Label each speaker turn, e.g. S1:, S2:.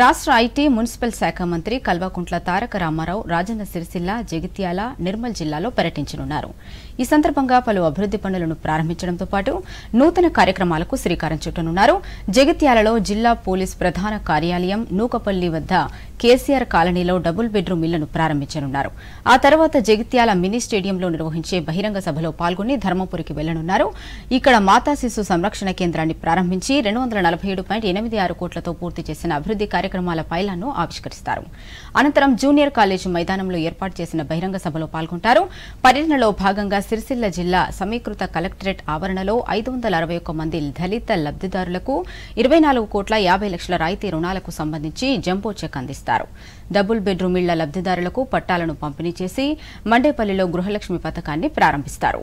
S1: రాష్ట్ర IT municipal శాఖ మంత్రి కల్వకుంట్ల తారక రామారావు రాజన్న సిరిసిల్ల జగిత్యాల నిర్మల్ జిల్లాలో పర్యటించనున్నారు ఈ సందర్భంగా పలు అభివృద్ది పనులను ప్రారంభించడంతో పాటు నూతన కార్యక్రమాలకు శ్రీకారం చుట్టనున్నారు జగిత్యాలలో జిల్లా పోలీస్ ప్రధాన కార్యాలయం నూకపల్లి వద్ద కేసీఆర్ కాలనీలో డబుల్ బెడ్రూమ్ ఇళ్లను ప్రారంభించనున్నారు ఆ తర్వాత జగిత్యాల మినీ స్టేడియంలో నిర్వహించే బహిరంగ సభలో పాల్గొని ధర్మపురికి వెళ్లనున్నారు ఇక్కడ మాతా శిశు సంరక్షణ కేంద్రాన్ని ప్రారంభించి రెండు కోట్లతో పూర్తి చేసిన అభివృద్ది కార్యక్రమాల పైలాన్ను ఆవిష్కరిస్తారు అనంతరం జూనియర్ కాలేజ్ మైదానంలో ఏర్పాటు చేసిన బహిరంగ సభలో పాల్గొంటారు పర్యటనలో భాగంగా సిరిసిల్ల జిల్లా సమీకృత కలెక్టరేట్ ఆవరణలో ఐదు మంది దళిత లబ్దిదారులకు ఇరవై కోట్ల యాభై లక్షల రాయితీ రుణాలకు సంబంధించి జంబో చెక్ అందిస్తారు డబుల్ బెడ్రూమ్ ఇళ్ల లబ్దిదారులకు పట్టాలను పంపిణీ చేసి మండేపల్లిలో గృహలక్ష్మి పథకాన్ని ప్రారంభిస్తారు